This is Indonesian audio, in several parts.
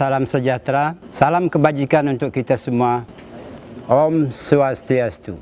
salam sejahtera, salam kebajikan untuk kita semua. Om Swastiastu.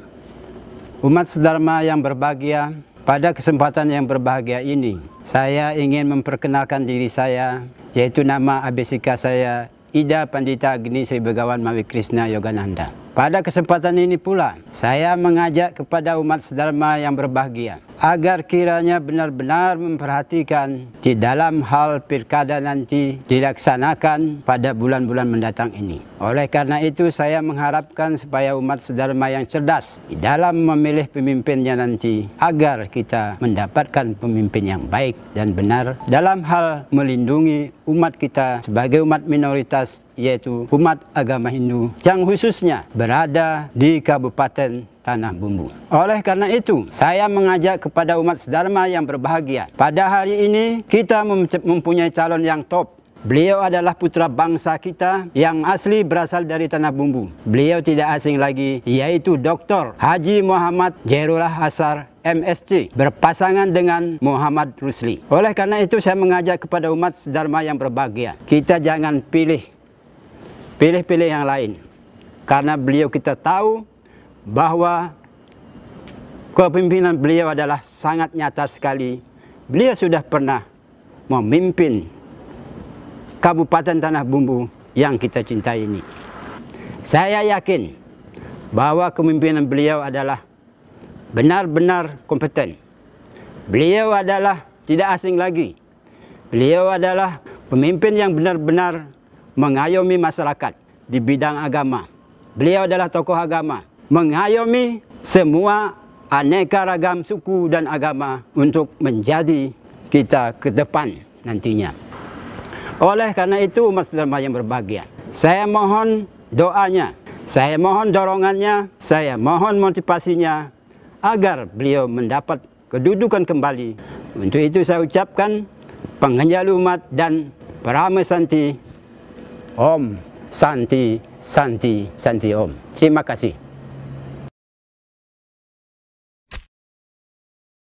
Umat sedharma yang berbahagia, pada kesempatan yang berbahagia ini, saya ingin memperkenalkan diri saya, yaitu nama abisika saya, Ida Pandita Agni Sri Begawan Mawi Krishna Yogananda. Pada kesempatan ini pula, saya mengajak kepada umat sedharma yang berbahagia agar kiranya benar-benar memperhatikan di dalam hal pilkada nanti dilaksanakan pada bulan-bulan mendatang ini. Oleh karena itu, saya mengharapkan supaya umat sedharma yang cerdas di dalam memilih pemimpinnya nanti agar kita mendapatkan pemimpin yang baik dan benar dalam hal melindungi umat kita sebagai umat minoritas yaitu umat agama Hindu yang khususnya ber berada di Kabupaten tanah bumbu. Oleh karena itu, saya mengajak kepada umat sedharma yang berbahagia. Pada hari ini, kita mempunyai calon yang top. Beliau adalah putra bangsa kita yang asli berasal dari tanah bumbu. Beliau tidak asing lagi, yaitu Dr. Haji Muhammad Jairullah Hasar MSC berpasangan dengan Muhammad Rusli. Oleh karena itu saya mengajak kepada umat sedharma yang berbahagia, kita jangan pilih pilih-pilih yang lain. Karena beliau kita tahu bahwa kepemimpinan beliau adalah sangat nyata sekali. Beliau sudah pernah memimpin Kabupaten Tanah Bumbu yang kita cintai ini. Saya yakin bahwa kepemimpinan beliau adalah benar-benar kompeten. Beliau adalah tidak asing lagi. Beliau adalah pemimpin yang benar-benar mengayomi masyarakat di bidang agama. Beliau adalah tokoh agama, mengayomi semua aneka ragam suku dan agama untuk menjadi kita ke depan nantinya. Oleh karena itu, mas Dharma yang berbahagia, saya mohon doanya, saya mohon dorongannya, saya mohon motivasinya agar beliau mendapat kedudukan kembali. Untuk itu saya ucapkan pengenjal umat dan Parame Santi, Om Santi Santi, Santi Om. Terima kasih.